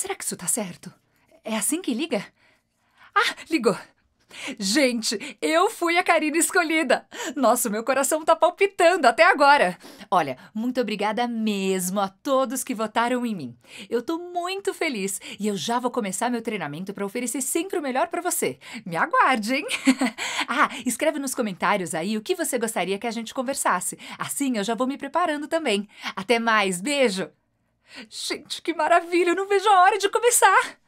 Será que isso tá certo? É assim que liga? Ah, ligou! Gente, eu fui a Karina escolhida. Nossa, meu coração tá palpitando até agora. Olha, muito obrigada mesmo a todos que votaram em mim. Eu tô muito feliz e eu já vou começar meu treinamento para oferecer sempre o melhor para você. Me aguarde, hein? ah, escreve nos comentários aí o que você gostaria que a gente conversasse. Assim eu já vou me preparando também. Até mais, beijo. Gente, que maravilha! Eu não vejo a hora de começar!